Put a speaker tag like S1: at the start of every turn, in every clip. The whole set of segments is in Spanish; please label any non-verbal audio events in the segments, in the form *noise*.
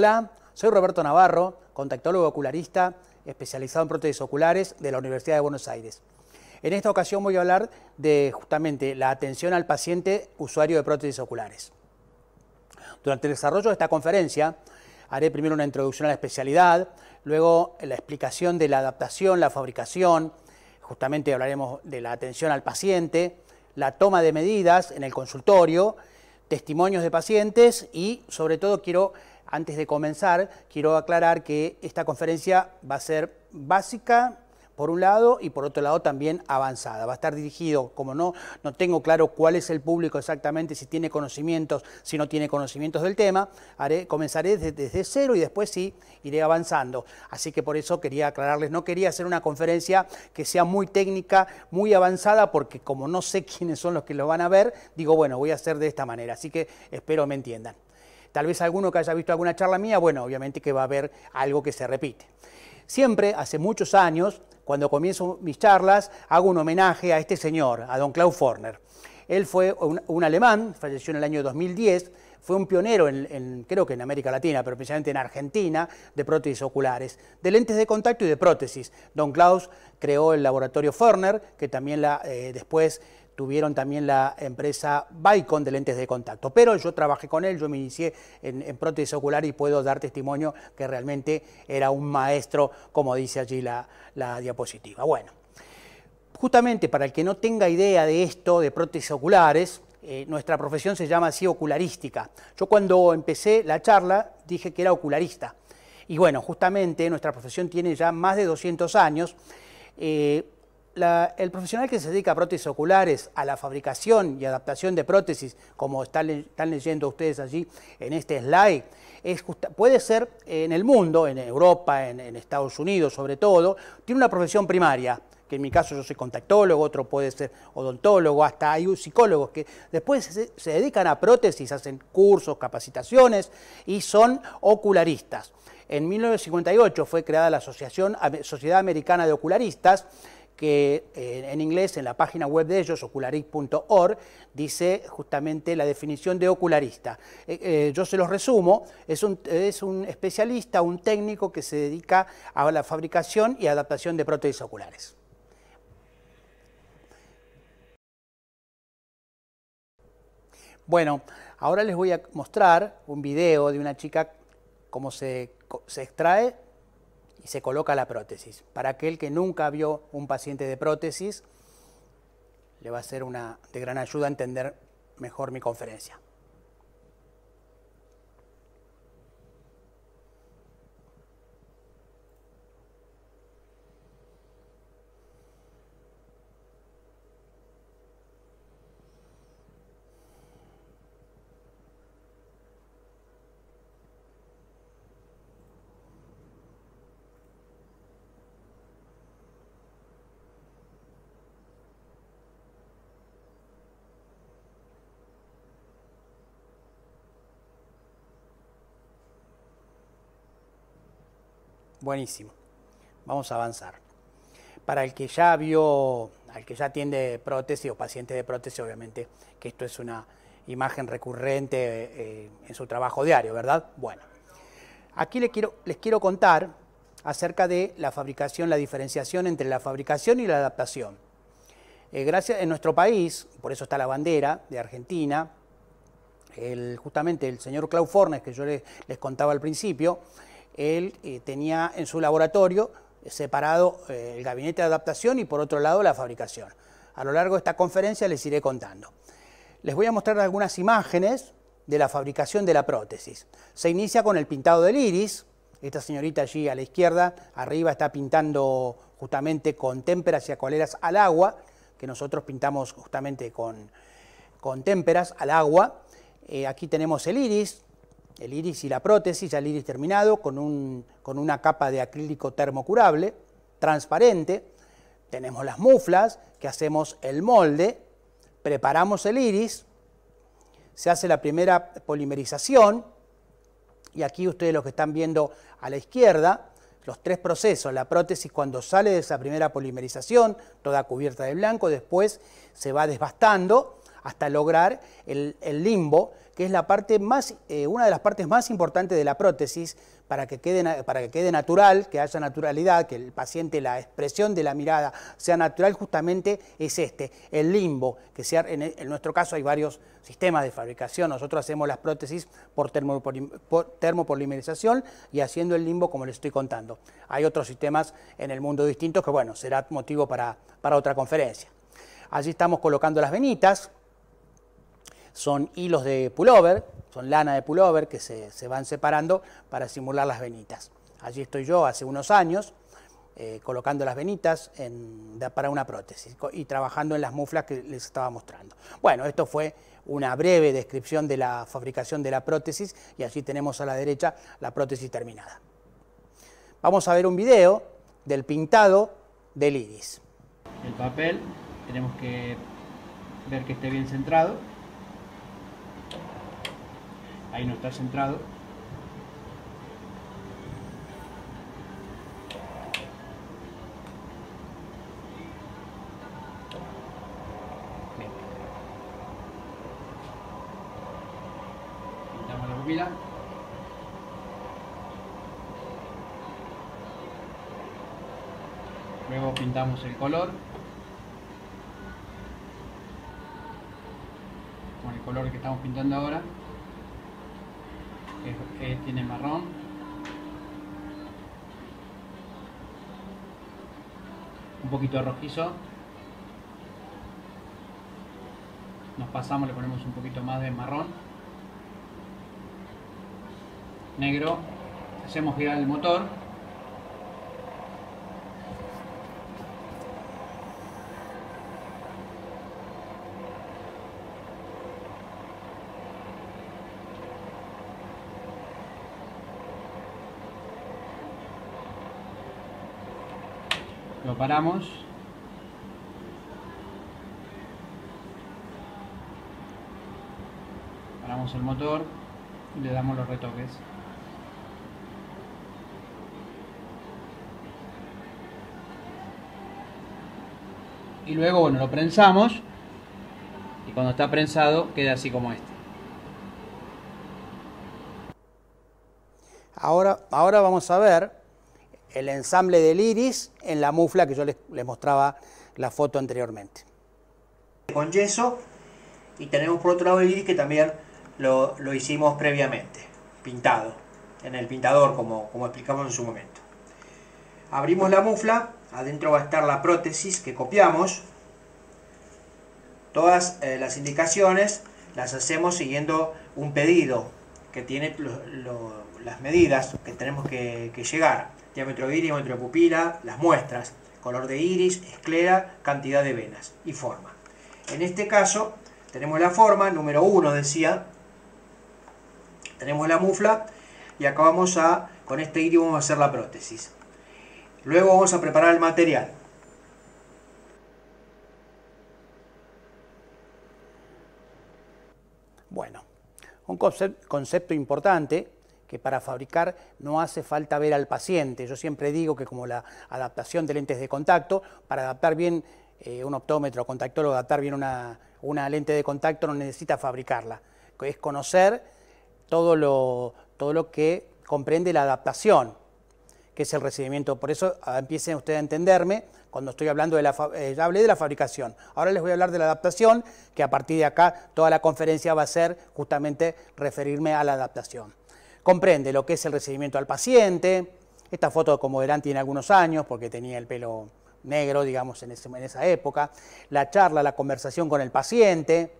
S1: Hola, soy Roberto Navarro, contactólogo ocularista especializado en prótesis oculares de la Universidad de Buenos Aires. En esta ocasión voy a hablar de justamente la atención al paciente usuario de prótesis oculares. Durante el desarrollo de esta conferencia haré primero una introducción a la especialidad, luego la explicación de la adaptación, la fabricación, justamente hablaremos de la atención al paciente, la toma de medidas en el consultorio, testimonios de pacientes y sobre todo quiero antes de comenzar, quiero aclarar que esta conferencia va a ser básica, por un lado, y por otro lado también avanzada. Va a estar dirigido, como no, no tengo claro cuál es el público exactamente, si tiene conocimientos, si no tiene conocimientos del tema, comenzaré desde, cero y después sí iré avanzando. Así que por eso quería aclararles, no quería hacer una conferencia que sea muy técnica, muy avanzada, porque como no sé *laughs* quiénes son los que lo van a ver, digo, bueno, voy a hacer de esta manera. Así que espero me entiendan. Tal vez alguno que haya visto alguna charla mía, bueno, obviamente que va a haber algo que se repite. Siempre, hace muchos años, cuando comienzo mis charlas, hago un homenaje a este señor, a don Klaus Forner. Él fue un, alemán, falleció en el año 2010, fue un pionero, en, creo que en América Latina, pero precisamente en Argentina, de prótesis oculares, de lentes de contacto y de prótesis. Don Klaus creó el laboratorio Forner, que también eh, después tuvieron también la empresa Bicon de lentes de contacto. Pero yo trabajé con él, yo me inicié en, prótesis ocular y puedo dar testimonio que realmente era un maestro, como dice allí la, diapositiva. Bueno, justamente para el que no tenga idea de esto, de prótesis oculares, eh, nuestra profesión se llama así ocularística. Yo cuando empecé la charla dije que era ocularista. Y bueno, justamente nuestra profesión tiene ya más de 200 años. Eh, el profesional que se dedica a prótesis oculares, a la fabricación y adaptación de prótesis, como están, leyendo ustedes allí en este slide, puede ser en el mundo, en Europa, en, Estados Unidos sobre todo, tiene una profesión primaria, que en mi caso yo soy contactólogo, otro puede ser odontólogo, hasta hay psicólogos que después se, dedican a prótesis, hacen cursos, capacitaciones y son ocularistas. En 1958 fue creada la Asociación, Sociedad Americana de Ocularistas, que eh, en inglés, en la página web de ellos, ocularic.org, dice justamente la definición de ocularista. Eh, eh, yo se los resumo, es un, es un especialista, un técnico que se dedica a la fabricación y adaptación de prótesis oculares. Bueno, ahora les voy a mostrar un video de una chica cómo se, se extrae y se coloca la prótesis. Para aquel que nunca vio un paciente de prótesis, le va a ser una, de gran ayuda entender mejor mi conferencia. Buenísimo. Vamos a avanzar. Para el que ya vio, al que ya atiende prótesis o paciente de prótesis, obviamente, que esto es una imagen recurrente eh, en su trabajo diario, ¿verdad? Bueno, aquí les quiero, les quiero contar acerca de la fabricación, la diferenciación entre la fabricación y la adaptación. Eh, gracias, en nuestro país, por eso está la bandera de Argentina, justamente el señor Clau Fornes, que yo les, les contaba al principio, él eh, tenía en su laboratorio eh, separado eh, el gabinete de adaptación y por otro lado la fabricación. A lo largo de esta conferencia les iré contando. Les voy a mostrar algunas imágenes de la fabricación de la prótesis. Se inicia con el pintado del iris. Esta señorita allí a la izquierda, arriba, está pintando justamente con témperas y acuarelas al agua, que nosotros pintamos justamente con, témperas al agua. aquí tenemos el iris, el iris y la prótesis, ya el iris terminado, con, una capa de acrílico termocurable, transparente. Tenemos las muflas, que hacemos el molde, preparamos el iris, se hace la primera polimerización, y aquí ustedes los que están viendo a la izquierda, los tres procesos, la prótesis cuando sale de esa primera polimerización, toda cubierta de blanco, después se va desbastando, hasta lograr el, limbo, que es la parte más, eh, una de las partes más importantes de la prótesis, para que, quede, para que quede natural, que haya naturalidad, que el paciente, la expresión de la mirada sea natural, justamente es este, el limbo, que sea, en, nuestro caso hay varios sistemas de fabricación, nosotros hacemos las prótesis por, termopolimerización y haciendo el limbo como les estoy contando. Hay otros sistemas en el mundo distintos que, bueno, será motivo para, para otra conferencia. Allí estamos colocando las venitas, son hilos de pullover, son lana de pullover que se, van separando para simular las venitas. Allí estoy yo hace unos años eh, colocando las venitas para una prótesis y trabajando en las muflas que les estaba mostrando. Bueno, esto fue una breve descripción de la fabricación de la prótesis y allí tenemos a la derecha la prótesis terminada. Vamos a ver un video del pintado del iris. El
S2: papel tenemos que ver que esté bien centrado ahí no está centrado. pintamos la pupila. Luego pintamos el color. Con el color que estamos pintando ahora que, tiene marrón. Un poquito rojizo. Nos pasamos, le ponemos un poquito más de marrón. Negro. Hacemos girar el motor. paramos Paramos el motor y le damos los retoques. Y luego, bueno, lo prensamos y cuando está prensado queda así como este.
S1: Ahora, ahora vamos a ver el ensamble del iris en la mufla que yo les, mostraba la foto anteriormente.
S2: Con yeso y tenemos por otro lado el iris que también lo, hicimos previamente, pintado, en el pintador como, como explicamos en su momento. Abrimos la mufla, adentro va a estar la prótesis que copiamos.
S1: Todas eh, las indicaciones las hacemos siguiendo un pedido que tiene las medidas que tenemos que llegar diámetro iris, diámetro de pupila, las muestras, color de iris, esclera, cantidad
S2: de venas y forma. En este caso tenemos la forma, número uno decía, tenemos la mufla y acá vamos a, con este iris vamos a hacer la prótesis. Luego vamos a preparar el material.
S1: Bueno, un concepto importante que para fabricar no hace falta ver al paciente. Yo siempre digo que como la adaptación de lentes de contacto, para adaptar bien eh, un optómetro o contactólogo, adaptar bien una, lente de contacto no necesita fabricarla. Es conocer todo lo, todo lo que comprende la adaptación, que es el recibimiento. Por eso ah, empiecen ustedes a entenderme cuando estoy hablando de la... Eh, ya hablé de la fabricación, ahora les voy a hablar de la adaptación, que a partir de acá toda la conferencia va a ser justamente referirme a la adaptación. Comprende lo que es el recibimiento al paciente. Esta foto como verán tiene algunos años porque tenía el pelo negro, digamos, en, esa época. La charla, la conversación con el paciente.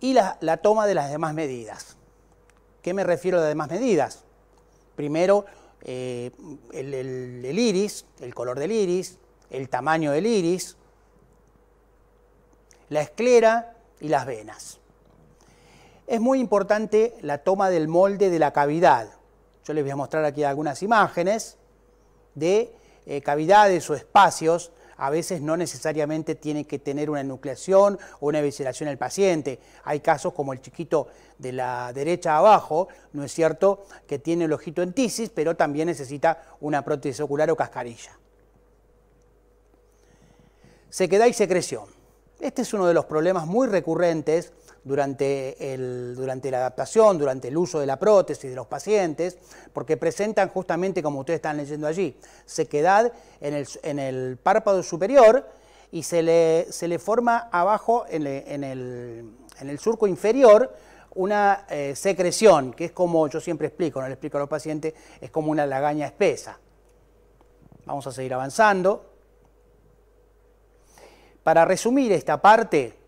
S1: Y la, toma de las demás medidas. ¿Qué me refiero a las demás medidas? Primero, eh, el, iris, el color del iris, el tamaño del iris, la esclera y las venas. Es muy importante la toma del molde de la cavidad. Yo les voy a mostrar aquí algunas imágenes de eh, cavidades o espacios. A veces no necesariamente tiene que tener una nucleación o una evisceración el paciente. Hay casos como el chiquito de la derecha abajo, ¿no es cierto?, que tiene el ojito en tisis, pero también necesita una prótesis ocular o cascarilla. Sequedad y secreción. Este es uno de los problemas muy recurrentes durante, el, durante la adaptación, durante el uso de la prótesis de los pacientes, porque presentan justamente, como ustedes están leyendo allí, sequedad en el, en el párpado superior y se le, se le forma abajo en, el, surco inferior una eh, secreción, que es como yo siempre explico, no le explico a los pacientes, es como una lagaña espesa. Vamos a seguir avanzando. Para resumir esta parte,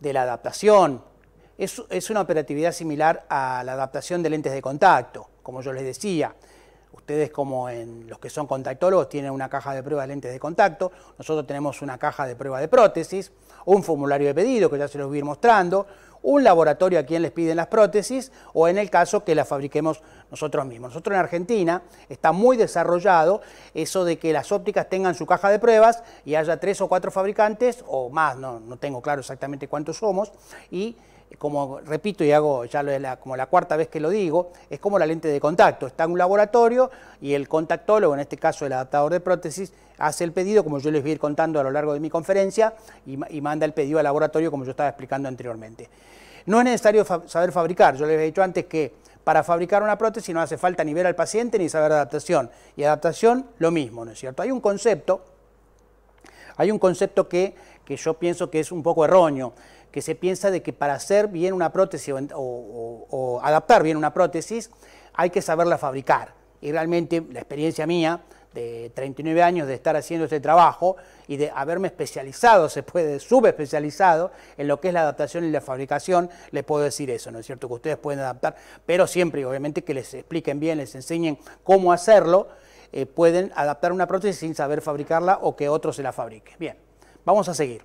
S1: de la adaptación. Es, una operatividad similar a la adaptación de lentes de contacto, como yo les decía. Ustedes, como en los que son contactólogos, tienen una caja de prueba de lentes de contacto. Nosotros tenemos una caja de prueba de prótesis, un formulario de pedido que ya se los voy a ir mostrando, un laboratorio a quien les piden las prótesis o en el caso que las fabriquemos nosotros mismos. Nosotros en Argentina está muy desarrollado eso de que las ópticas tengan su caja de pruebas y haya tres o cuatro fabricantes o más, no, tengo claro exactamente cuántos somos, y como repito y hago ya como la cuarta vez que lo digo, es como la lente de contacto. Está en un laboratorio y el contactólogo, en este caso el adaptador de prótesis, hace el pedido, como yo les voy a ir contando a lo largo de mi conferencia, y manda el pedido al laboratorio, como yo estaba explicando anteriormente. No es necesario saber fabricar. Yo les he dicho antes que para fabricar una prótesis no hace falta ni ver al paciente ni saber adaptación. Y adaptación, lo mismo, ¿no es cierto? Hay un concepto, hay un concepto que, yo pienso que es un poco erróneo, que se piensa de que para hacer bien una prótesis o adaptar bien una prótesis hay que saberla fabricar. Y realmente la experiencia mía de 39 años de estar haciendo este trabajo y de haberme especializado, *laughs* se puede, subespecializado en lo que es la adaptación y la fabricación, les puedo decir eso, ¿no es cierto? Que ustedes pueden adaptar, pero siempre, y obviamente, que les expliquen bien, les enseñen cómo hacerlo, eh, pueden adaptar una prótesis sin saber fabricarla o que otro se la fabrique. Bien, vamos a seguir.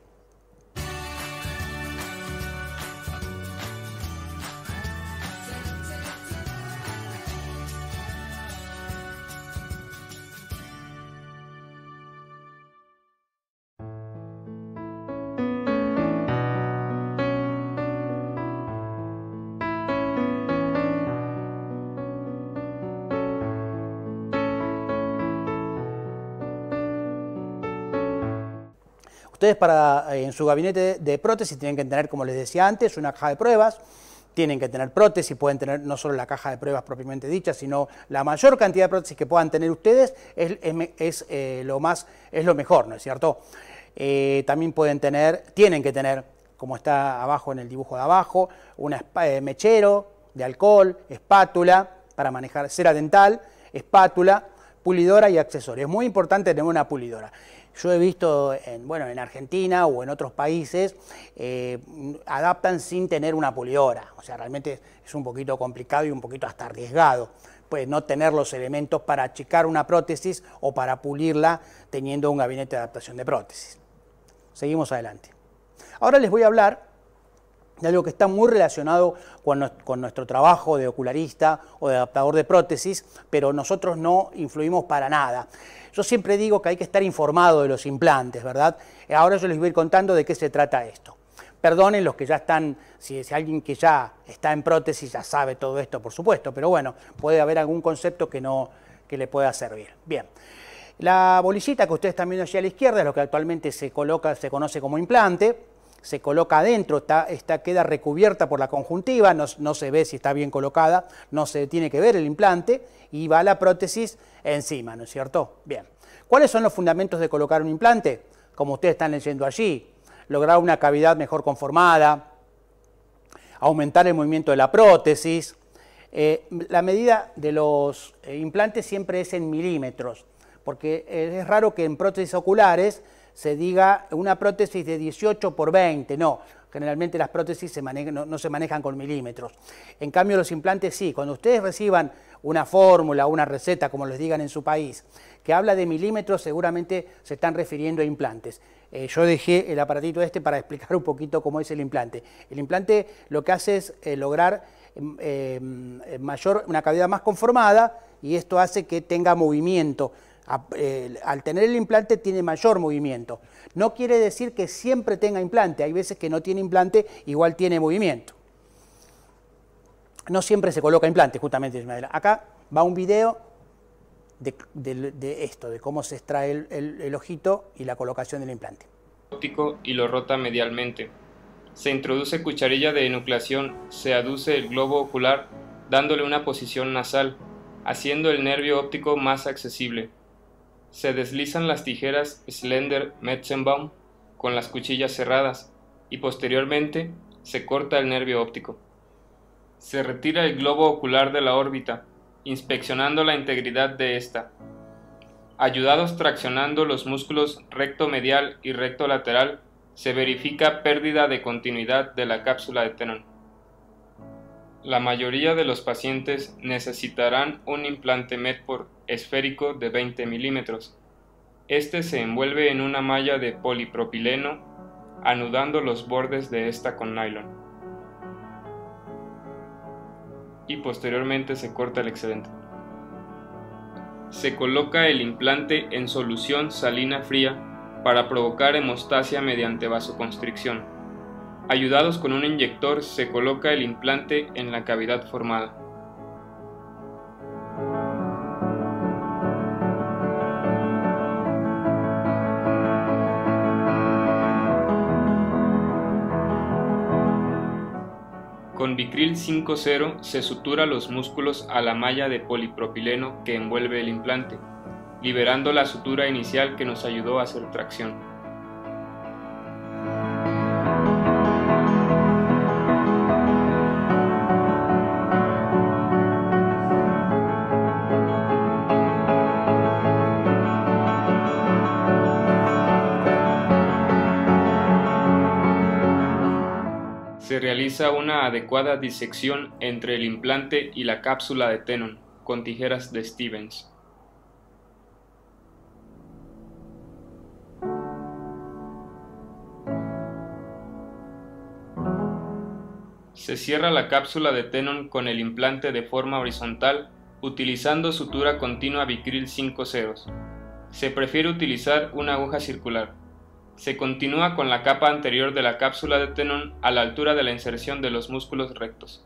S1: Ustedes para, eh, en su gabinete de prótesis tienen que tener, como les decía antes, una caja de pruebas, tienen que tener prótesis, pueden tener no solo la caja de pruebas propiamente dicha, sino la mayor cantidad de prótesis que puedan tener ustedes es, eh, lo, más, es lo mejor, ¿no es cierto? Eh, también pueden tener, tienen que tener, como está abajo en el dibujo de abajo, un mechero de alcohol, espátula para manejar cera dental, espátula, pulidora y accesorios. Es muy importante tener una pulidora. Yo he visto, en, bueno, en Argentina o en otros países, eh, adaptan sin tener una pulidora. O sea, realmente es un poquito complicado y un poquito hasta arriesgado. Pues no tener los elementos para achicar una prótesis o para pulirla teniendo un gabinete de adaptación de prótesis. Seguimos adelante. Ahora les voy a hablar de algo que está muy relacionado con, nuestro trabajo de ocularista o de adaptador de prótesis, pero nosotros no influimos para nada. Yo siempre digo que hay que estar informado de los implantes, ¿verdad? Eh, ahora yo les voy a ir contando de qué se trata esto. Perdonen los que ya están, si es alguien que ya está en prótesis ya sabe todo esto, por supuesto, pero bueno, puede haber algún concepto que no que le pueda servir. Bien. La bolillita que ustedes están viendo allí a la izquierda es lo que actualmente se coloca, se conoce como implante se coloca adentro, está, queda recubierta por la conjuntiva, no, se ve si está bien colocada, no se tiene que ver el implante y va la prótesis encima, ¿no es cierto? Bien. ¿Cuáles son los fundamentos de colocar un implante? Como ustedes están leyendo allí, lograr una cavidad mejor conformada, aumentar el movimiento de la prótesis. Eh, la medida de los eh, implantes siempre es en milímetros, porque eh, es raro que en prótesis oculares se diga una prótesis de 18 por 20, no. Generalmente las prótesis no, se manejan con milímetros. En cambio los implantes sí. Cuando ustedes reciban una fórmula, una receta, como les digan en su país, que habla de milímetros, seguramente se están refiriendo a implantes. Eh, yo dejé el aparatito este para explicar un poquito cómo es el implante. El implante lo que hace es eh, lograr em, em, mayor, una cavidad más conformada y esto hace que tenga movimiento eh, al tener el implante tiene mayor movimiento. No quiere decir que siempre tenga implante, hay veces que no tiene implante, igual tiene movimiento. No siempre se coloca implante, justamente. Acá va un video de, esto, de cómo se extrae el, el ojito y la colocación del implante.
S3: Óptico y lo rota medialmente. Se introduce cucharilla de enucleación, se aduce el globo ocular dándole una posición nasal, haciendo el nervio óptico más accesible se deslizan las tijeras Slender Metzenbaum con las cuchillas cerradas y posteriormente se corta el nervio óptico. Se retira el globo ocular de la órbita, inspeccionando la integridad de ésta. Ayudados traccionando los músculos recto medial y recto lateral, se verifica pérdida de continuidad de la cápsula de tenón. La mayoría de los pacientes necesitarán un implante Medpor esférico de 20 milímetros. Este se envuelve en una malla de polipropileno, anudando los bordes de esta con nylon. Y posteriormente se corta el excedente. Se coloca el implante en solución salina fría para provocar hemostasia mediante vasoconstricción. Ayudados con un inyector se coloca el implante en la cavidad formada. Con Bicril 5.0 se sutura los músculos a la malla de polipropileno que envuelve el implante, liberando la sutura inicial que nos ayudó a hacer tracción. Se realiza una adecuada disección entre el implante y la cápsula de Tenon con tijeras de Stevens. Se cierra la cápsula de Tenon con el implante de forma horizontal utilizando sutura continua Bicril 5 ceros. Se prefiere utilizar una aguja circular se continúa con la capa anterior de la cápsula de tenón a la altura de la inserción de los músculos rectos.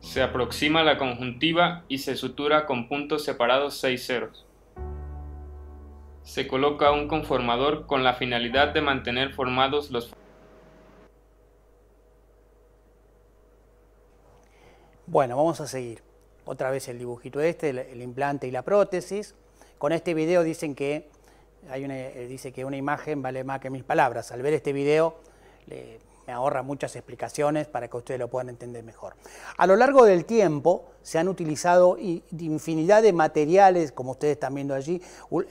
S3: Se aproxima la conjuntiva y se sutura con puntos separados 6 ceros. Se coloca un conformador con la finalidad de mantener formados los
S1: Bueno, vamos a seguir. Otra vez el dibujito este, el, implante y la prótesis. Con este video dicen que una, eh, dice que una imagen vale más que mil palabras. Al ver este video le, me ahorra muchas explicaciones para que ustedes lo puedan entender mejor. A lo largo del tiempo se han utilizado infinidad de materiales, como ustedes están viendo allí.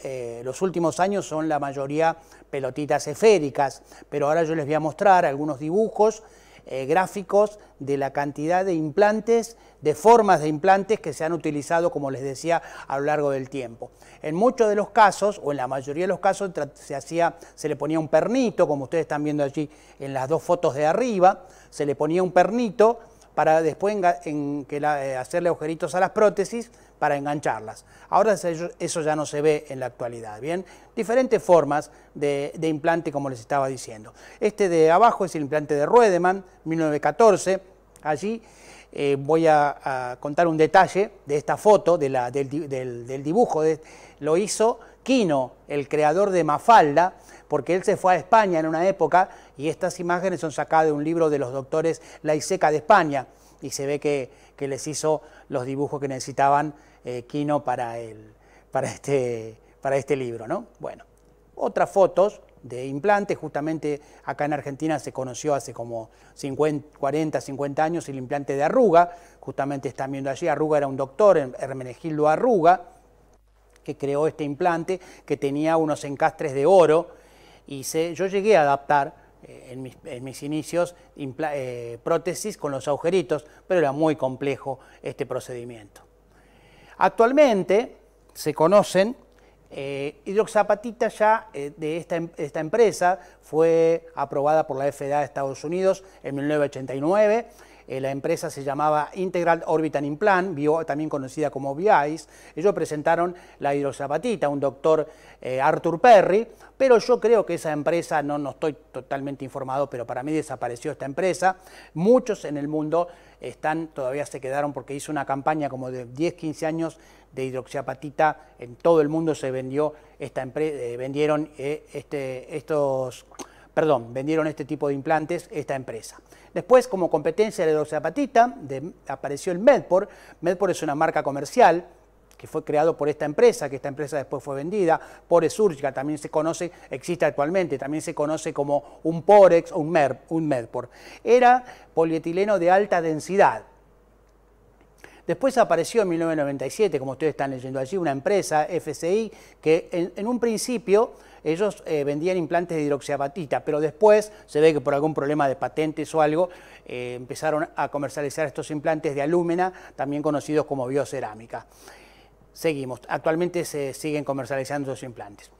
S1: Eh, los últimos años son la mayoría pelotitas esféricas, pero ahora yo les voy a mostrar algunos dibujos eh, gráficos de la cantidad de implantes, de formas de implantes que se han utilizado, como les decía, a lo largo del tiempo. En muchos de los casos, o en la mayoría de los casos, se, hacía, se le ponía un pernito, como ustedes están viendo allí en las dos fotos de arriba, se le ponía un pernito para después en, eh, hacerle agujeritos a las prótesis para engancharlas. Ahora eso ya no se ve en la actualidad, ¿bien? Diferentes formas de, implante, como les estaba diciendo. Este de abajo es el implante de Ruedemann, 1914. Allí eh, voy a, contar un detalle de esta foto, del, dibujo. lo hizo Quino, el creador de Mafalda, porque él se fue a España en una época y estas imágenes son sacadas de un libro de los doctores la ISECA de España. Y se ve que que les hizo los dibujos que necesitaban Quino eh, Kino para, para, este, para este libro. Bueno, otras fotos de implantes, justamente acá en Argentina se conoció hace como 40, 50 años el implante de Arruga, justamente están viendo allí, Arruga era un doctor, Hermenegildo Arruga, que creó este implante, que tenía unos encastres de oro, y se, yo llegué a adaptar eh, en mis, inicios eh, prótesis con los agujeritos, pero era muy complejo este procedimiento. Actualmente se conocen eh, hidroxapatita ya de, esta, de em, esta, empresa, fue aprobada por la FDA de Estados Unidos en 1989 eh, la empresa se llamaba Integral Orbital Implant, también conocida como BIS. Ellos presentaron la hidroxiapatita, un doctor eh, Arthur Perry, pero yo creo que esa empresa, no, no estoy totalmente informado, pero para mí desapareció esta empresa. Muchos en el mundo están, todavía se quedaron porque hizo una campaña como de 10, 15 años de hidroxiapatita, en todo el mundo se vendió, esta eh, vendieron este, estos perdón, vendieron este tipo de implantes esta empresa. Después, como competencia de los Zapatita, apareció el Medpor. Medpor es una marca comercial que fue creado por esta empresa, que esta empresa después fue vendida, Pore Surgica. también se conoce, existe actualmente, también se conoce como un Porex o un, un Medpor. Era polietileno de alta densidad. Después apareció en 1997, como ustedes están leyendo allí, una empresa, FCI, que en un principio ellos eh, vendían implantes de hidroxiapatita, pero después se ve que por algún problema de patentes o algo, eh, empezaron a comercializar estos implantes de alúmina, también conocidos como biocerámica. Seguimos, actualmente se siguen comercializando esos implantes.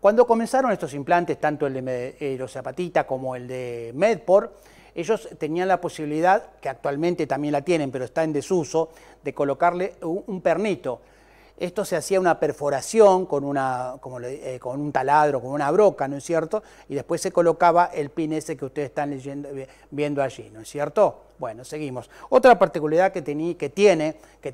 S1: Cuando comenzaron estos implantes, tanto el de hidroxiapatita como el de Medpor, ellos tenían la posibilidad, que actualmente también la tienen, pero está en desuso, de colocarle un pernito esto se hacía una perforación eh, con, un taladro, con una broca, ¿no es cierto? Y después se colocaba el pin ese que ustedes están eh, viendo allí, ¿no es cierto? Bueno, seguimos. Otra particularidad que, tiene,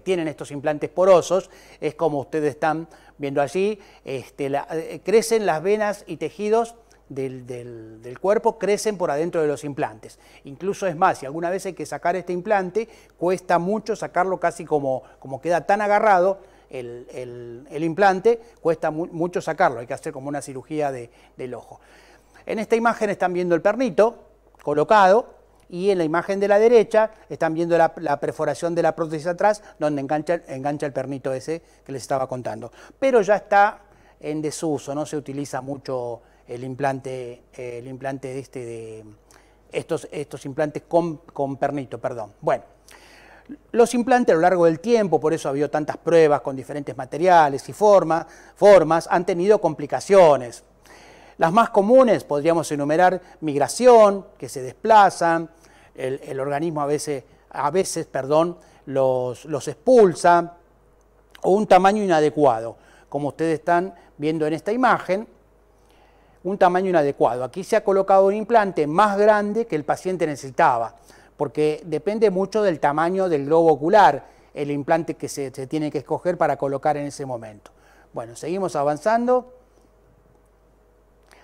S1: tienen estos implantes porosos es como ustedes están viendo allí, este, eh, crecen las venas y tejidos del, cuerpo crecen por adentro de los implantes. Incluso es más, si alguna vez hay que sacar este implante, cuesta mucho sacarlo casi como queda tan agarrado, el, implante, cuesta mucho sacarlo, hay que hacer como una cirugía del ojo. En esta imagen están viendo el pernito colocado y en la imagen de la derecha están viendo la, perforación de la prótesis atrás donde engancha, el pernito ese que les estaba contando. Pero ya está en desuso, no se utiliza mucho el implante, el implante de este de estos, implantes con, con pernito, perdón. Bueno. Los implantes a lo largo del tiempo, por eso ha habido tantas pruebas con diferentes materiales y formas, han tenido complicaciones. Las más comunes podríamos enumerar migración, que se desplazan, el, organismo a veces, a veces perdón, los, los expulsa, o un tamaño inadecuado, como ustedes están viendo en esta imagen, un tamaño inadecuado. Aquí se ha colocado un implante más grande que el paciente necesitaba porque depende mucho del tamaño del globo ocular, el implante que se, tiene que escoger para colocar en ese momento. Bueno, seguimos avanzando.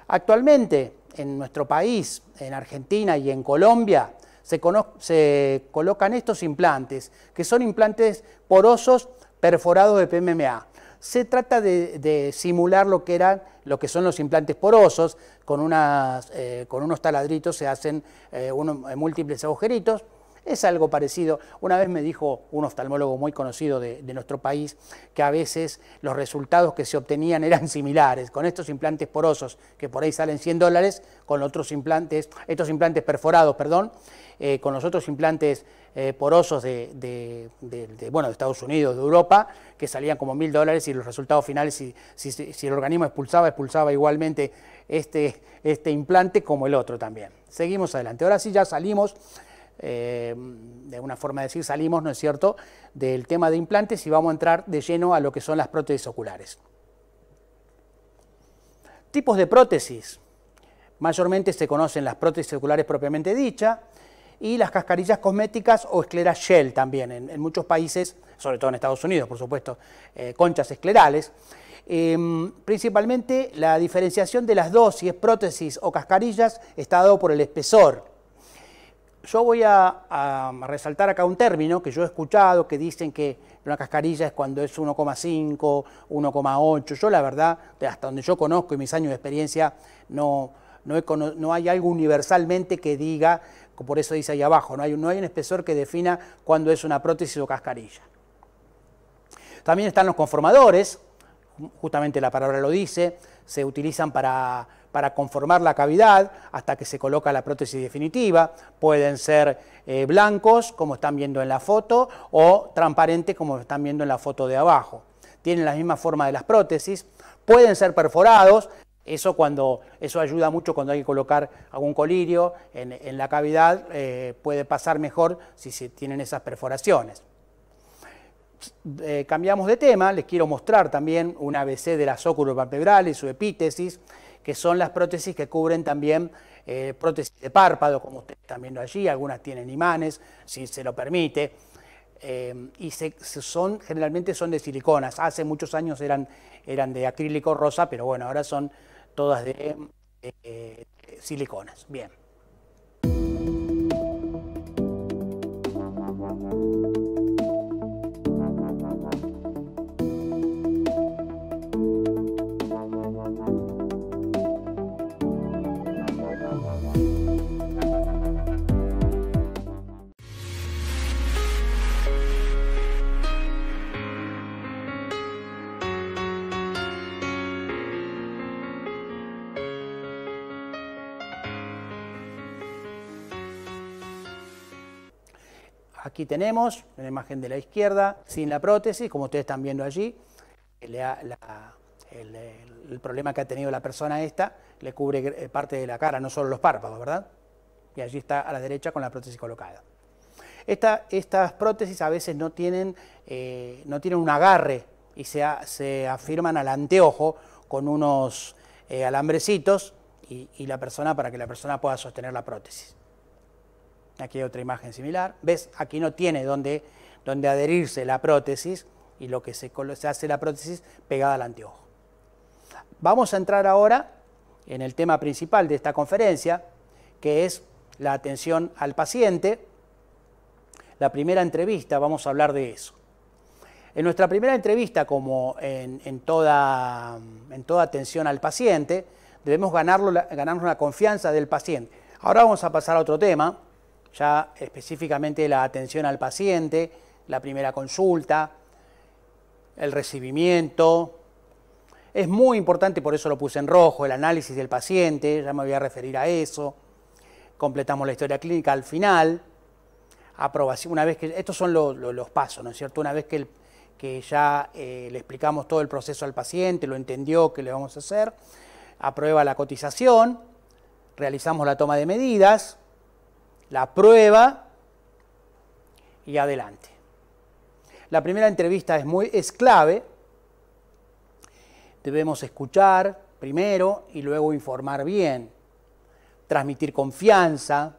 S1: Actualmente en nuestro país, en Argentina y en Colombia, se, se, colocan estos implantes, que son implantes porosos perforados de PMMA se trata de, simular lo que, eran, lo que son los implantes porosos, con, unas, eh, con unos taladritos se hacen eh, eh, múltiples agujeritos, es algo parecido. Una vez me dijo un oftalmólogo muy conocido de, nuestro país que a veces los resultados que se obtenían eran *laughs* similares. Con estos implantes porosos, que por ahí salen 100 dólares, con otros implantes, estos implantes perforados, perdón, eh, con los otros implantes eh, porosos de, bueno, de Estados Unidos, de Europa, que salían como 1000 dólares y los resultados finales, si, el organismo expulsaba, expulsaba igualmente este, este implante como el otro también. Seguimos adelante. Ahora sí ya salimos Em, de una forma de decir, salimos, ¿no es cierto?, del tema de implantes y vamos a entrar de lleno a lo que son las prótesis oculares. Tipos de prótesis. Mayormente se conocen las prótesis oculares propiamente dicha y las cascarillas cosméticas o esclera shell también, en, muchos países, sobre todo en Estados Unidos, por supuesto, eh, conchas esclerales. Em, principalmente la diferenciación de las dos, si es prótesis o cascarillas, está dado por el espesor yo voy a, resaltar acá un término que yo he escuchado, que dicen que una cascarilla es cuando es 1,5, 1,8. Yo la verdad, hasta donde yo conozco y mis años de experiencia, no, no, hay algo universalmente que diga, por eso dice ahí abajo, no hay, no hay un espesor que defina cuándo es una prótesis o cascarilla. También están los conformadores, justamente la palabra lo dice, se utilizan para para conformar la cavidad hasta que se coloca la prótesis definitiva. Pueden ser eh, blancos, como están viendo en la foto, o transparentes, como están viendo en la foto de abajo. Tienen la misma forma de las prótesis. Pueden ser perforados, eso, cuando, eso ayuda mucho cuando hay que colocar algún colirio en, la cavidad, eh, puede pasar mejor si se tienen esas perforaciones. Eh, cambiamos de tema, les quiero mostrar también un ABC de las óculos vertebrales, su epítesis que son las prótesis que cubren también eh, prótesis de párpado, como ustedes están viendo allí, algunas tienen imanes, si se lo permite, eh, y se, son, generalmente son de siliconas. Hace muchos años eran, eran de acrílico rosa, pero bueno, ahora son todas de eh, siliconas. Bien. Aquí tenemos, una imagen de la izquierda, sin la prótesis, como ustedes están viendo allí, el, problema que ha tenido la persona esta le cubre eh, parte de la cara, no solo los párpados, ¿verdad? Y allí está a la derecha con la prótesis colocada. estas prótesis a veces no tienen, eh, no tienen un agarre y se, se, afirman al anteojo con unos eh, alambrecitos y la persona para que la persona pueda sostener la prótesis. Aquí hay otra imagen similar. ¿Ves? Aquí no tiene donde, donde adherirse la prótesis y lo que se, se hace la prótesis pegada al anteojo. Vamos a entrar ahora en el tema principal de esta conferencia, que es la atención al paciente. La primera entrevista, vamos a hablar de eso. En nuestra primera entrevista, como en, toda, atención al paciente, debemos ganarlo, ganarnos la confianza del paciente. Ahora vamos a pasar a otro tema, ya específicamente la atención al paciente, la primera consulta, el recibimiento. Es muy importante, por eso lo puse en rojo, el análisis del paciente, ya me voy a referir a eso. Completamos la historia clínica al final. Aprobación, una vez que, estos son los, pasos, ¿no es cierto? Una vez que, ya eh, le explicamos todo el proceso al paciente, lo entendió, que le vamos a hacer, aprueba la cotización, realizamos la toma de medidas, la prueba y adelante. La primera entrevista es, muy, es clave. Debemos escuchar primero y luego informar bien, transmitir confianza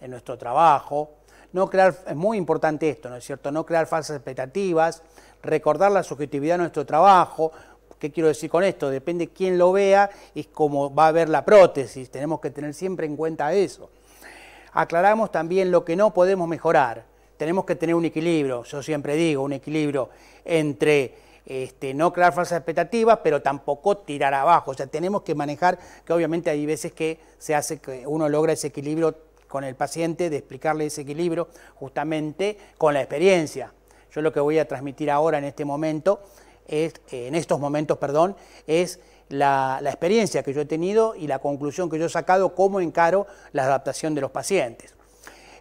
S1: en nuestro trabajo. No crear, es muy importante esto, ¿no es cierto? No crear falsas expectativas, recordar la subjetividad de nuestro trabajo, ¿Qué quiero decir con esto? Depende quién lo vea y cómo va a ver la prótesis. Tenemos que tener siempre en cuenta eso aclaramos también lo que no podemos mejorar. Tenemos que tener un equilibrio, yo siempre digo, un equilibrio entre este, no crear falsas expectativas, pero tampoco tirar abajo. O sea, tenemos que manejar, que obviamente hay veces que se hace que uno logra ese equilibrio con el paciente, de explicarle ese equilibrio justamente con la experiencia. Yo lo que voy a transmitir ahora en este momento es, en estos momentos, perdón, es la, experiencia que yo he tenido y la conclusión que yo he sacado, cómo encaro la adaptación de los pacientes.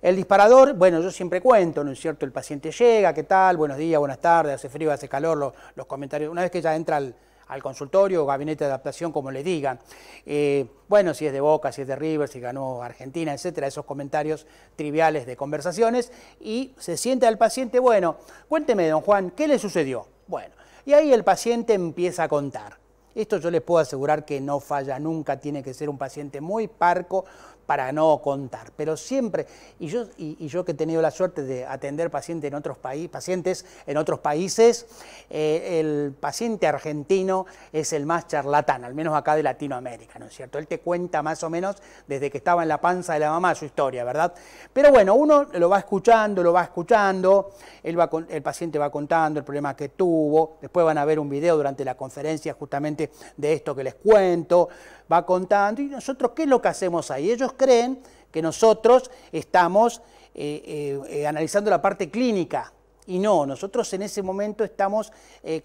S1: El disparador, bueno, yo siempre cuento, ¿no es cierto? El paciente llega, ¿qué tal? Buenos días, buenas tardes, hace frío, hace calor, los, comentarios. Una vez que ya entra al, consultorio o gabinete de adaptación, como le digan. Eh, bueno, si es de Boca, si es de River, si ganó Argentina, etcétera, esos comentarios triviales de conversaciones. Y se sienta al paciente, bueno, cuénteme, don Juan, ¿qué le sucedió? Bueno, y ahí el paciente empieza a contar. Esto yo les puedo asegurar que no falla nunca, tiene que ser un paciente muy parco, para no contar. Pero siempre, y yo, y, yo que he tenido la suerte de atender paciente en otros países, pacientes en otros países, eh, el paciente argentino es el más charlatán, al menos acá de Latinoamérica, ¿no es cierto? Él te cuenta más o menos desde que estaba en la panza de la mamá su historia, ¿verdad? Pero bueno, uno lo va escuchando, lo va escuchando, él va el paciente va contando el problema que tuvo, después van a ver un video durante la conferencia justamente de esto que les cuento, va contando, y nosotros, ¿qué es lo que hacemos ahí? Ellos creen que nosotros estamos eh, eh, eh, analizando la parte clínica. Y no, nosotros en ese momento estamos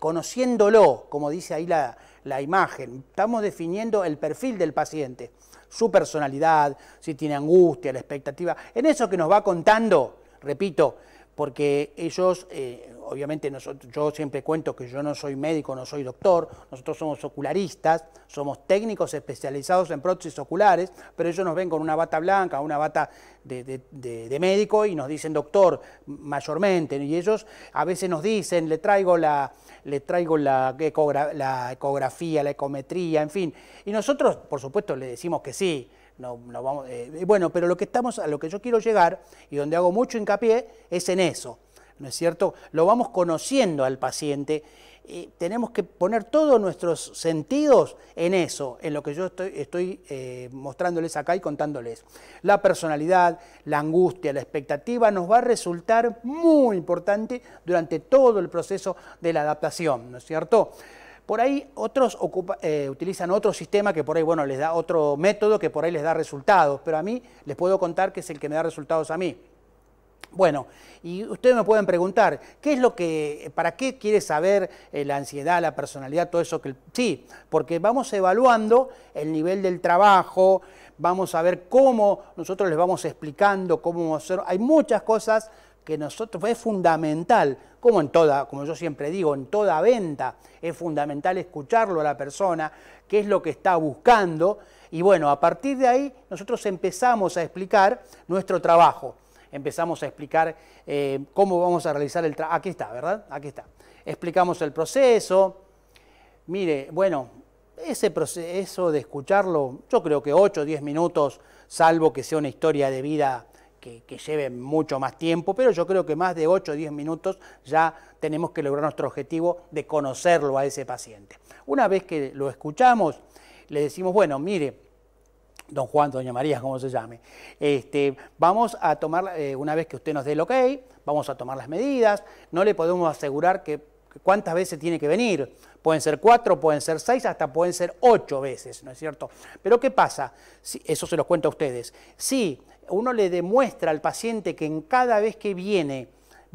S1: conociéndolo, como dice ahí la, imagen, estamos definiendo el perfil del paciente, su personalidad, si tiene angustia, la expectativa, en eso que nos va contando, repito, porque ellos obviamente nosotros, yo siempre cuento que yo no soy médico, no soy doctor, nosotros somos ocularistas, somos técnicos especializados en prótesis oculares, pero ellos nos ven con una bata blanca, una bata de, médico y nos dicen doctor mayormente, y ellos a veces nos dicen, le traigo la, le traigo la, la ecografía, la ecometría, en fin, y nosotros por supuesto le decimos que sí, vamos, eh, bueno, pero lo que estamos, a lo que yo quiero llegar y donde hago mucho hincapié es en eso, ¿no es cierto? Lo vamos conociendo al paciente. Y eh, tenemos que poner todos nuestros sentidos en eso, en lo que yo estoy, eh, mostrándoles acá y contándoles. La personalidad, la angustia, la expectativa nos va a resultar muy importante durante todo el proceso de la adaptación, ¿no es cierto? Por ahí otros eh, utilizan otro sistema que por ahí, bueno, les da otro método que por ahí les da resultados, pero a mí les puedo contar que es el que me da resultados a mí. Bueno, y ustedes me pueden preguntar, ¿qué es lo que, para qué quiere saber eh, la ansiedad, la personalidad, todo eso que sí, porque vamos evaluando el nivel del trabajo, vamos a ver cómo nosotros les vamos explicando cómo hacer, hay muchas cosas que nosotros es fundamental, como en toda, como yo siempre digo, en toda venta es fundamental escucharlo a la persona, qué es lo que está buscando y bueno, a partir de ahí nosotros empezamos a explicar nuestro trabajo empezamos a explicar eh, cómo vamos a realizar el trabajo. Aquí está, ¿verdad? Aquí está. Explicamos el proceso. Mire, bueno, ese proceso de escucharlo, yo creo que 8 o 10 minutos, salvo que sea una historia de vida que, que, lleve mucho más tiempo, pero yo creo que más de 8 o 10 minutos ya tenemos que lograr nuestro objetivo de conocerlo a ese paciente. Una vez que lo escuchamos, le decimos, bueno, mire, don Juan, doña María, como se llame. Este, vamos a tomar, eh, una vez que usted nos dé el ok, vamos a tomar las medidas, no le podemos asegurar que, cuántas veces tiene que venir, pueden ser cuatro, pueden ser seis, hasta pueden ser ocho veces, ¿no es cierto? Pero ¿qué pasa? eso se los cuento a ustedes. Si uno le demuestra al paciente que en cada vez que viene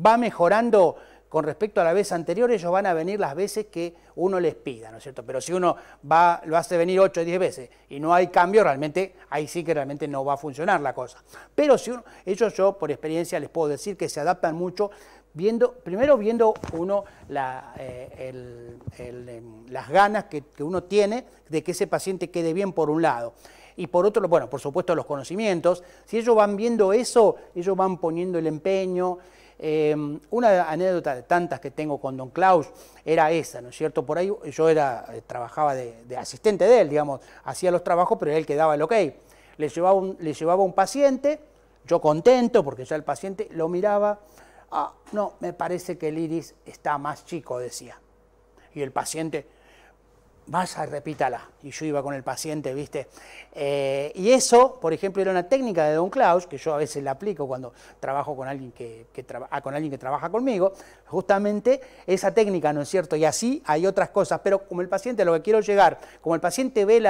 S1: va mejorando, con respecto a la vez anterior, ellos van a venir las veces que uno les pida, ¿no es cierto? Pero si uno va, lo hace venir 8 o 10 veces y no hay cambio, realmente, ahí sí que realmente no va a funcionar la cosa. Pero si ellos yo por experiencia les puedo decir que se adaptan mucho Viendo, primero viendo uno eh, eh, las ganas que, que, uno tiene de que ese paciente quede bien por un lado. Y por otro, bueno, por supuesto los conocimientos. Si ellos van viendo eso, ellos van poniendo el empeño, Em, una anécdota de tantas que tengo con Don Klaus era esa, ¿no es cierto? Por ahí yo era, eh, trabajaba de, asistente de él, digamos, hacía los trabajos, pero él quedaba daba el ok. Le llevaba un, le llevaba un paciente, yo contento, porque ya el paciente lo miraba, ah, no, me parece que el iris está más chico, decía. Y el paciente, a repítala. Y yo iba con el paciente, ¿viste? Eh, y eso, por ejemplo, era una técnica de Don Klaus, que yo a veces la aplico cuando trabajo con alguien que, ah, con alguien que trabaja conmigo, justamente esa técnica, ¿no es cierto? Y así hay otras cosas, pero como el paciente, lo que quiero llegar, como el paciente ve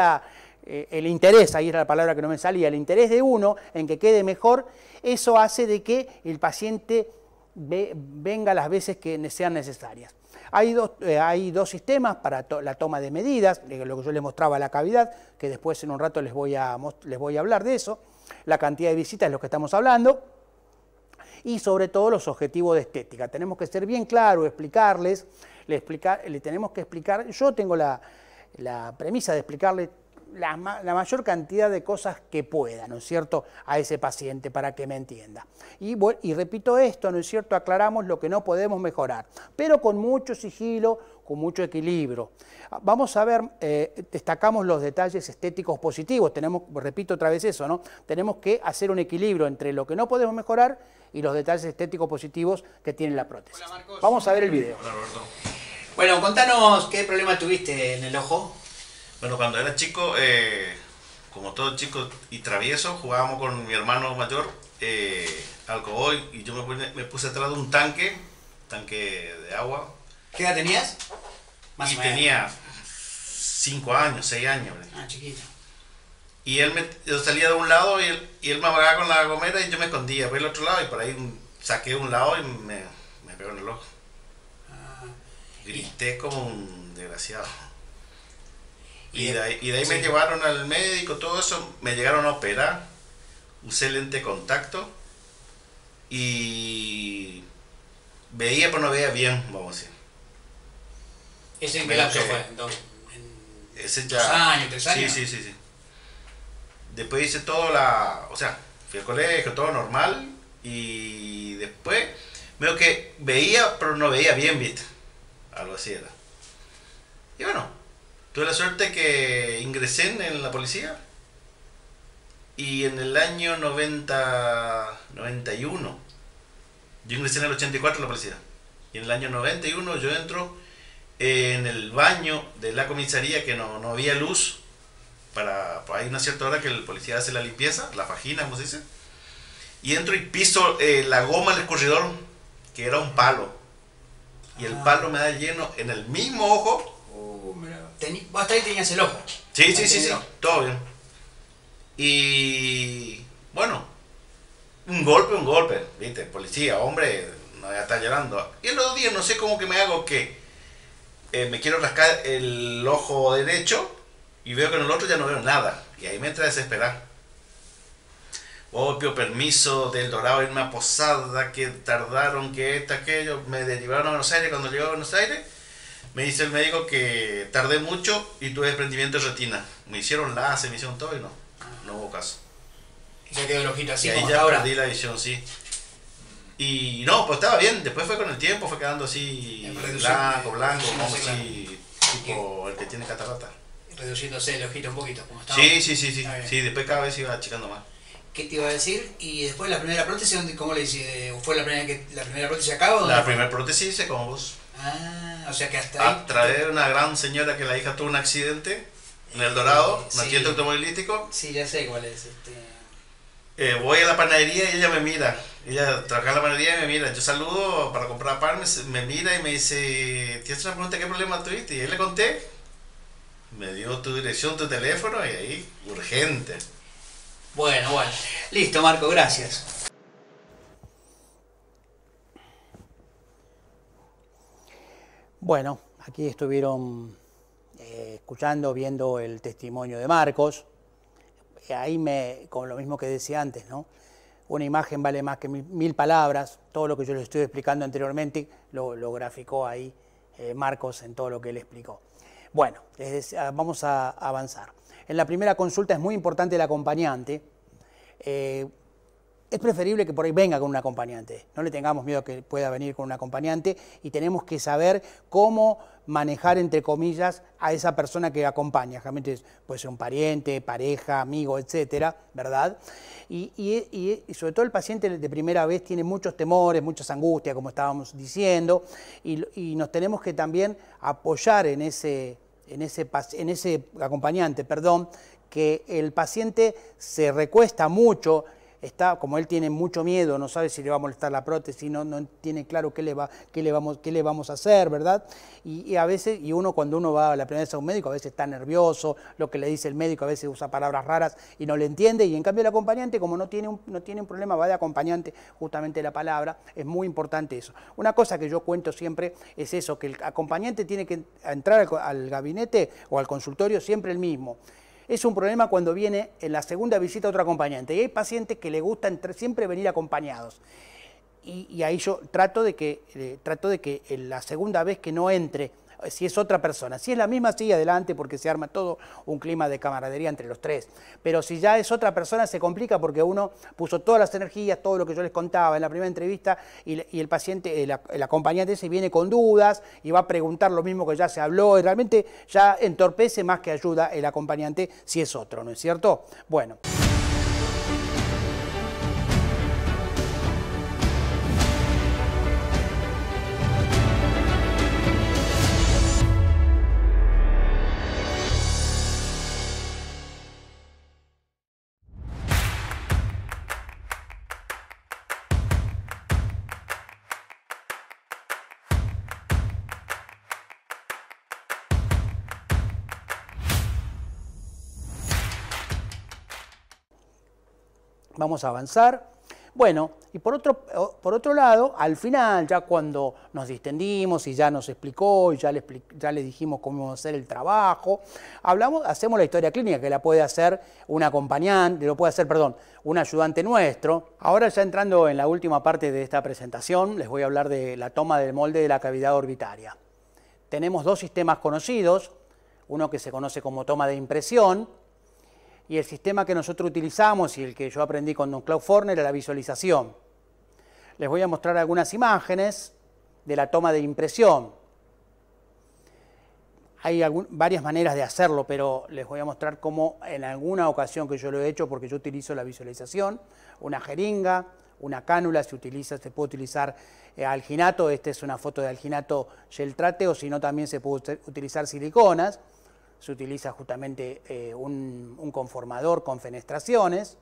S1: eh, el interés, ahí era la palabra que no me salía, el interés de uno en que quede mejor, eso hace de que el paciente venga las veces que sean necesarias. Hay dos, eh, hay dos sistemas para la toma de medidas, eh, lo que yo les mostraba la cavidad, que después en un rato les voy a, les voy a hablar de eso. La cantidad de visitas es lo que estamos hablando y sobre todo los objetivos de estética. Tenemos que ser bien claros, explicarles, le, le tenemos que explicar, yo tengo la, premisa de explicarle la, mayor cantidad de cosas que pueda, ¿no es cierto?, a ese paciente para que me entienda. Y, y repito esto, ¿no es cierto?, aclaramos lo que no podemos mejorar, pero con mucho sigilo, con mucho equilibrio. Ah, vamos a ver, eh, destacamos los detalles estéticos positivos, tenemos, repito otra vez eso, ¿no? Tenemos que hacer un equilibrio entre lo que no podemos mejorar y los detalles estéticos positivos que tiene la prótesis. Vamos a ver el video.
S4: Hola, bueno, contanos qué problema tuviste en el ojo. Bueno, cuando era chico, eh, como todo chico y travieso, jugábamos con mi hermano mayor eh, alcohol y yo me, puse atrás de un tanque, tanque de agua. ¿Qué edad tenías? Más y tenía 5 años, 6 años. Ah, chiquito. Y él me, salía de un lado y él, y él me agarraba con la gomera y yo me escondía por el otro lado y por ahí saqué un lado y me, pegó en el ojo. Ah. Grité como un desgraciado. Y de ahí, me llevaron al médico, todo eso, me llegaron a operar, usé lente de contacto y veía pero no veía bien, vamos a decir.
S3: ¿Ese en qué fue?
S4: en Ese ya, años, años. Sí, sí, sí, sí. Después hice todo la, o sea, fui al colegio, todo normal y después veo que veía pero no veía bien, viste, algo así era. Y bueno, Tuve la suerte que ingresé en la policía y en el año 90, 91, yo ingresé en el 84 en la policía. Y en el año 91 yo entro en el baño de la comisaría que no, había luz. Para, pues, hay una cierta hora que el policía hace la limpieza, la fajina, como se dice. Y entro y piso eh, la goma del corredor que era un palo. Y el ah. palo me da lleno en el mismo ojo vos hasta ahí tenías el ojo. Sí, sí, sí, sí, todo bien. Y bueno, un golpe, un golpe, viste, policía, hombre, no voy a estar llorando. Y en los días no sé cómo que me hago que eh, me quiero rascar el ojo derecho y veo que en el otro ya no veo nada. Y ahí me entra a desesperar. Obvio oh, permiso del Dorado irme una Posada, que tardaron, que esta, aquello. Me derivaron a Buenos Aires cuando llegó a Buenos Aires me dice el médico que tardé mucho y tuve desprendimiento de retina. Me hicieron láser, me hicieron todo y no, no hubo caso.
S1: ya quedó el ojito así. Y ya ahora. perdí
S4: la visión, sí. Y no, pues estaba bien. Después fue con el tiempo, fue quedando así blanco, blanco, como así, tipo el que tiene catarata.
S1: Reduciéndose el ojito un poquito, como estaba. Sí, sí, sí, sí. después cada vez iba achicando más. ¿Qué te iba a decir? Y después la primera prótesis, ¿cómo le hice? ¿Fue la primera, que, la primera prótesis acá o La primera prótesis hice como vos. Ah, o sea que hasta
S4: ahí. una gran señora que la hija tuvo un accidente en El Dorado, un eh, accidente automovilístico. Sí, ya sé cuál es. Este... Eh, voy a la panadería y ella me mira. Ella trabaja en la panadería y me mira. Yo saludo para comprar pan, me, mira y me dice: ¿Tienes una pregunta? ¿Qué problema tuviste? Y él le conté. Me dio tu dirección, tu teléfono y ahí, urgente.
S1: Bueno, bueno. Listo, Marco, gracias. Bueno, aquí estuvieron eh, escuchando, viendo el testimonio de Marcos. Eh, ahí me, con lo mismo que decía antes, ¿no? Una imagen vale más que mil, palabras. Todo lo que yo les estoy explicando anteriormente lo, graficó ahí eh, Marcos en todo lo que él explicó. Bueno, ah, vamos a avanzar. En la primera consulta es muy importante el acompañante. Eh, es preferible que por ahí venga con un acompañante. No le tengamos miedo que pueda venir con un acompañante y tenemos que saber cómo manejar, entre comillas, a esa persona que acompaña. Realmente puede ser un pariente, pareja, amigo, etcétera, ¿verdad? Y, sobre todo el paciente de primera vez tiene muchos temores, muchas angustias, como estábamos diciendo, y, nos tenemos que también apoyar en ese, en ese, en ese acompañante, perdón, que el paciente se recuesta mucho está, como él tiene mucho miedo, no sabe si le va a molestar la prótesis, no, no tiene claro qué le, va, le, vamos, le vamos a hacer, ¿verdad? Y, a veces, y uno cuando uno va a la primera vez a un médico, a veces está nervioso, lo que le dice el médico a veces usa palabras raras y no le entiende, y en cambio el acompañante, como no tiene un, no problema, va de acompañante justamente la palabra, es muy importante eso. Una cosa que yo cuento siempre es eso, que el acompañante tiene que entrar al gabinete o al consultorio siempre el mismo. Es un problema cuando viene en la segunda visita otro acompañante. Y hay pacientes que le gusta siempre venir acompañados. Y, ahí yo trato de que, trato de que la segunda vez que no entre si es otra persona. Si es la misma, sigue adelante, porque se arma todo un clima de camaradería entre los tres. Pero si ya es otra persona, se complica porque uno puso todas las energías, todo lo que yo les contaba en la primera entrevista, y, el paciente, el, acompañante ese viene con dudas y va a preguntar lo mismo que ya se habló, y realmente ya entorpece más que ayuda el acompañante si es otro, ¿no es cierto? Bueno. vamos a avanzar. Bueno, y por otro, lado, al final, ya cuando nos distendimos y ya nos explicó y ya le, ya le dijimos cómo hacer el trabajo, hablamos, hacemos la historia clínica, que la puede hacer un acompañante, lo puede hacer, perdón, un ayudante nuestro. Ahora ya entrando en la última parte de esta presentación, les voy a hablar de la toma del molde de la cavidad orbitaria. Tenemos dos sistemas conocidos, uno que se conoce como toma de impresión, y el sistema que nosotros utilizamos y el que yo aprendí con Don Claude Forner era la visualización. Les voy a mostrar algunas imágenes de la toma de impresión. Hay varias maneras de hacerlo, pero les voy a mostrar cómo en alguna ocasión que yo lo he hecho, porque yo utilizo la visualización, una jeringa, una cánula, se utiliza, se puede utilizar eh, alginato, esta es una foto de alginato geltrate, o si no también se puede utilizar siliconas se utiliza justamente eh, un, conformador con fenestraciones.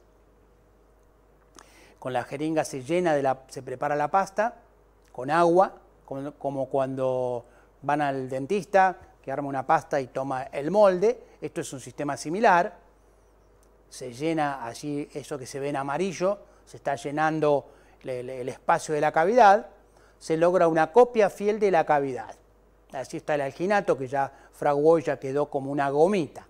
S1: Con la jeringa se llena, de la, se prepara la pasta con agua, como, cuando van al dentista que arma una pasta y toma el molde. Esto es un sistema similar. Se llena allí eso que se ve en amarillo, se está llenando el espacio de la cavidad, se logra una copia fiel de la cavidad. Así está el alginato, que ya fraguó y ya quedó como una gomita.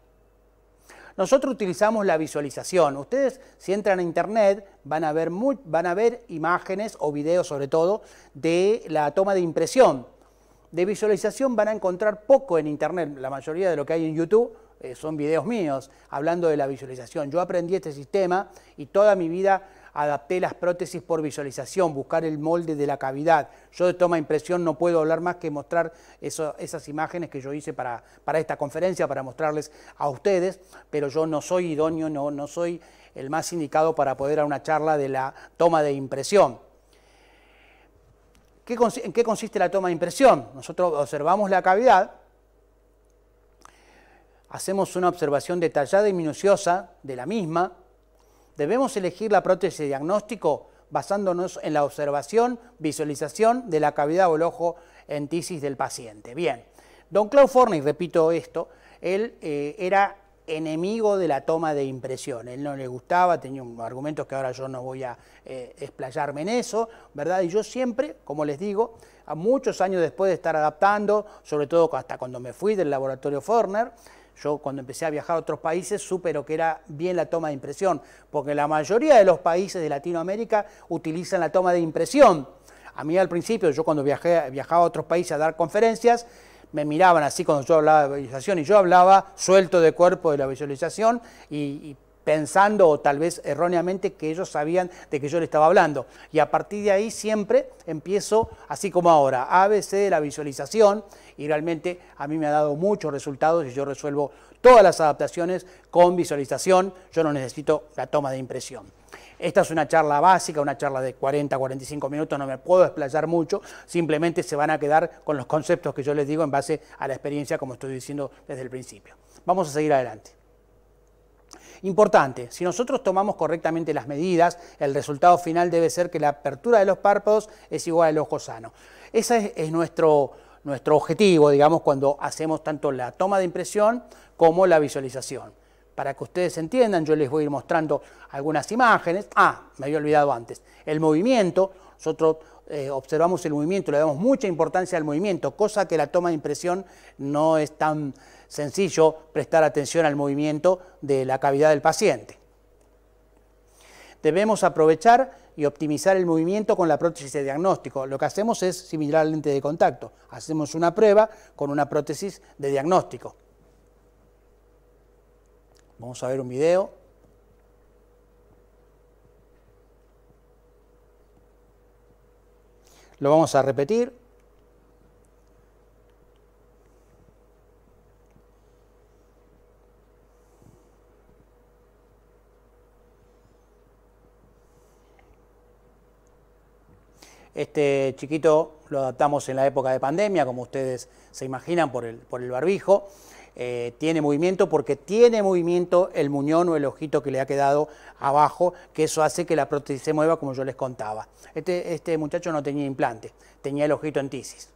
S1: Nosotros utilizamos la visualización. Ustedes, si entran a internet, van a ver, van a ver imágenes o videos, sobre todo, de la toma de impresión. De visualización van a encontrar poco en internet. La mayoría de lo que hay en YouTube eh, son videos míos hablando de la visualización. Yo aprendí este sistema y toda mi vida adapté las prótesis por visualización, buscar el molde de la cavidad. Yo de toma impresión no puedo hablar más que mostrar esas imágenes que yo hice para, esta conferencia, para mostrarles a ustedes, pero yo no soy idóneo, no, soy el más indicado para poder a una charla de la toma de impresión. ¿Qué, ¿En qué consiste la toma de impresión? Nosotros observamos la cavidad, hacemos una observación detallada y minuciosa de la misma, debemos elegir la prótesis de diagnóstico basándonos en la observación, visualización de la cavidad o el ojo en tisis del paciente. Bien, don Claude Forney, repito esto, él eh, era enemigo de la toma de impresión. Él no le gustaba, tenía argumentos que ahora yo no voy a eh, explayarme en eso, ¿verdad? Y yo siempre, como les digo, a muchos años después de estar adaptando, sobre todo hasta cuando me fui del laboratorio Forner, yo cuando empecé a viajar a otros países supe lo que era bien la toma de impresión, porque la mayoría de los países de Latinoamérica utilizan la toma de impresión. A mí al principio, yo cuando viajé, viajaba a otros países a dar conferencias, me miraban así cuando yo hablaba de visualización y yo hablaba suelto de cuerpo de la visualización y pensando o tal vez erróneamente que ellos sabían de que yo le estaba hablando. Y a partir de ahí siempre empiezo así como ahora, ABC de la visualización y realmente a mí me ha dado muchos resultados y yo resuelvo todas las adaptaciones con visualización, yo no necesito la toma de impresión. Esta es una charla básica, una charla de 40, 45 minutos, no me puedo explayar mucho, simplemente se van a quedar con los conceptos que yo les digo en base a la experiencia, como estoy diciendo desde el principio. Vamos a seguir adelante. Importante, si nosotros tomamos correctamente las medidas, el resultado final debe ser que la apertura de los párpados es igual al ojo sano. Ese es, nuestro, nuestro objetivo, digamos, cuando hacemos tanto la toma de impresión como la visualización. Para que ustedes entiendan, yo les voy a ir mostrando algunas imágenes. Ah, me había olvidado antes. El movimiento, nosotros eh, observamos el movimiento, le damos mucha importancia al movimiento, cosa que la toma de impresión no es tan sencillo prestar atención al movimiento de la cavidad del paciente. Debemos aprovechar y optimizar el movimiento con la prótesis de diagnóstico. Lo que hacemos es similar al lente de contacto. Hacemos una prueba con una prótesis de diagnóstico. Vamos a ver un video. Lo vamos a repetir. Este chiquito lo adaptamos en la época de pandemia, como ustedes se imaginan, por el, por el barbijo. Eh, tiene movimiento porque tiene movimiento el muñón o el ojito que le ha quedado abajo, que eso hace que la prótesis se mueva como yo les contaba. Este, este muchacho no tenía implante, tenía el ojito en tisis.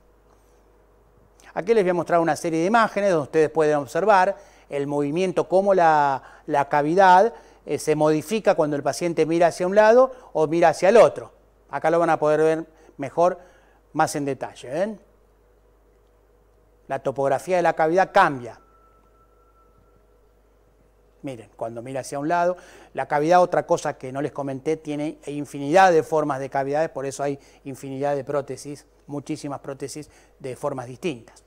S1: Aquí les voy a mostrar una serie de imágenes donde ustedes pueden observar el movimiento, cómo la, cavidad eh, se modifica cuando el paciente mira hacia un lado o mira hacia el otro. Acá lo van a poder ver mejor, más en detalle. La topografía de la cavidad cambia. Miren, cuando mira hacia un lado, la cavidad, otra cosa que no les comenté, tiene infinidad de formas de cavidades, por eso hay infinidad de prótesis, muchísimas prótesis de formas distintas.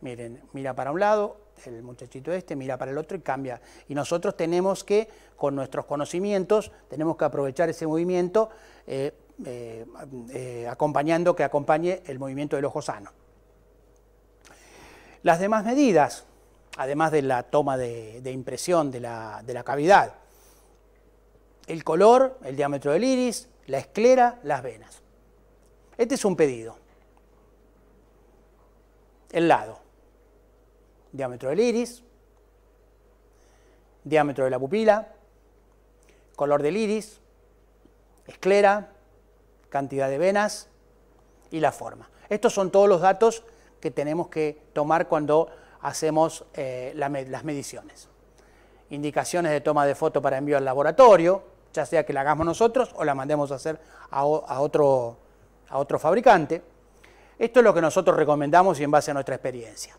S1: Miren, mira para un lado, el muchachito este mira para el otro y cambia. Y nosotros tenemos que, con nuestros conocimientos, tenemos que aprovechar ese movimiento eh, eh, eh, acompañando, que acompañe el movimiento del ojo sano. Las demás medidas, además de la toma de, impresión de la, de la cavidad, el color, el diámetro del iris, la esclera, las venas. Este es un pedido. El lado, diámetro del iris, diámetro de la pupila, color del iris, esclera, cantidad de venas y la forma. Estos son todos los datos que tenemos que tomar cuando hacemos eh, las mediciones. Indicaciones de toma de foto para envío al laboratorio, ya sea que la hagamos nosotros o la mandemos a hacer a, otro, a otro fabricante. Esto es lo que nosotros recomendamos y en base a nuestra experiencia.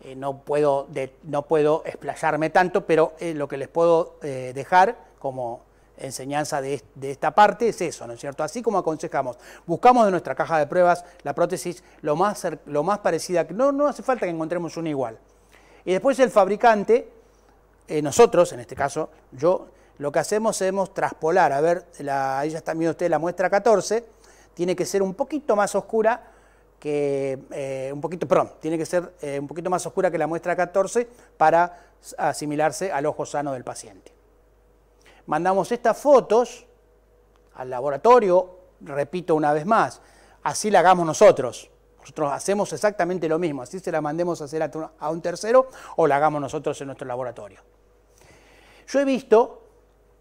S1: Eh, no, puedo no puedo explayarme tanto, pero eh, lo que les puedo dejar como enseñanza de, esta parte es eso, ¿no es cierto? Así como aconsejamos, buscamos de nuestra caja de pruebas la prótesis lo más, parecida, no, no hace falta que encontremos una igual. Y después el fabricante, eh, nosotros en este caso, yo, lo que hacemos es traspolar, a ver, la, ahí ya está viendo usted la muestra 14, tiene que ser un poquito más oscura que, eh, un poquito, tiene que ser eh, un poquito más oscura que la muestra 14 para asimilarse al ojo sano del paciente mandamos estas fotos al laboratorio, repito una vez más, así la hagamos nosotros. Nosotros hacemos exactamente lo mismo, así se la mandemos a hacer a un tercero o la hagamos nosotros en nuestro laboratorio. Yo he visto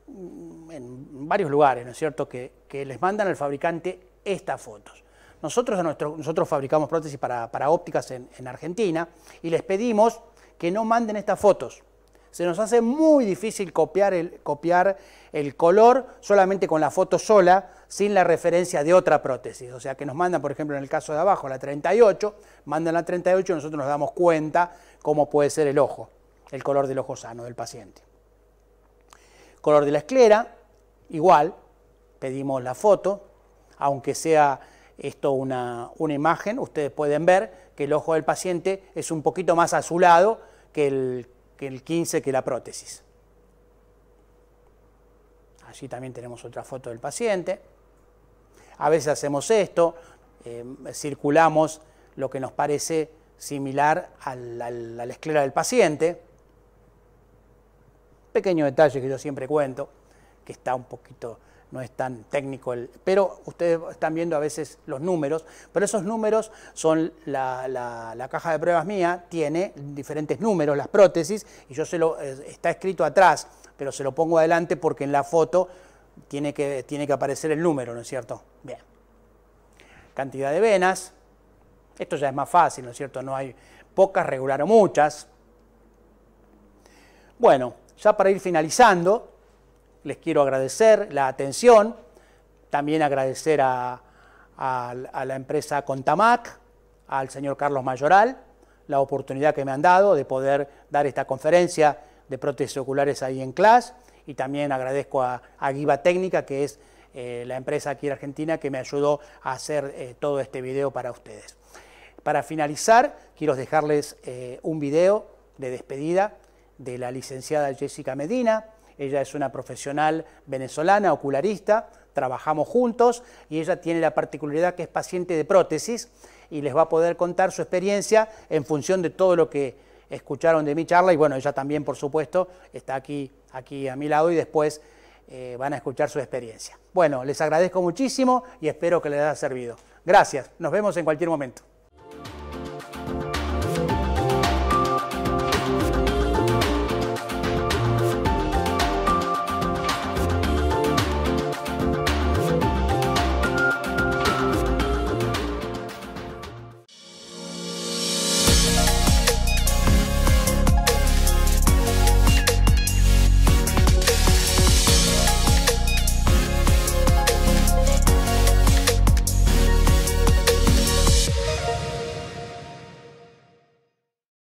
S1: mm, en varios lugares, ¿no es cierto?, que, les mandan al fabricante estas fotos. Nosotros, nosotros fabricamos prótesis para, ópticas en, en Argentina y les pedimos que no manden estas fotos, se nos hace muy difícil copiar el, copiar el color solamente con la foto sola, sin la referencia de otra prótesis. O sea, que nos mandan, por ejemplo, en el caso de abajo, la 38, mandan la 38 y nosotros nos damos cuenta cómo puede ser el ojo, el color del ojo sano del paciente. Color de la esclera, igual, pedimos la foto, aunque sea esto una, una, imagen, ustedes pueden ver que el ojo del paciente es un poquito más azulado que el, que el 15 que la prótesis. Allí también tenemos otra foto del paciente. A veces hacemos esto, eh, circulamos lo que nos parece similar a la esclera del paciente. Pequeño detalle que yo siempre cuento, que está un poquito no es tan técnico, el, pero ustedes están viendo a veces los números, pero esos números son la, caja de pruebas mía, tiene diferentes números, las prótesis, y yo se lo, está escrito atrás, pero se lo pongo adelante porque en la foto tiene que, tiene que aparecer el número, ¿no es cierto? Bien. Cantidad de venas, esto ya es más fácil, ¿no es cierto? No hay pocas, regular o muchas. Bueno, ya para ir finalizando, les quiero agradecer la atención, también agradecer a, la empresa Contamac, al señor Carlos Mayoral, la oportunidad que me han dado de poder dar esta conferencia de prótesis oculares ahí en clase, y también agradezco a, a Técnica, que es eh, la empresa aquí en Argentina que me ayudó a hacer eh, todo este video para ustedes. Para finalizar, quiero dejarles eh, un video de despedida de la licenciada Jessica Medina, ella es una profesional venezolana, ocularista, trabajamos juntos y ella tiene la particularidad que es paciente de prótesis y les va a poder contar su experiencia en función de todo lo que escucharon de mi charla y bueno, ella también por supuesto está aquí, aquí a mi lado y después eh, van a escuchar su experiencia. Bueno, les agradezco muchísimo y espero que les haya servido. Gracias, nos vemos en cualquier momento.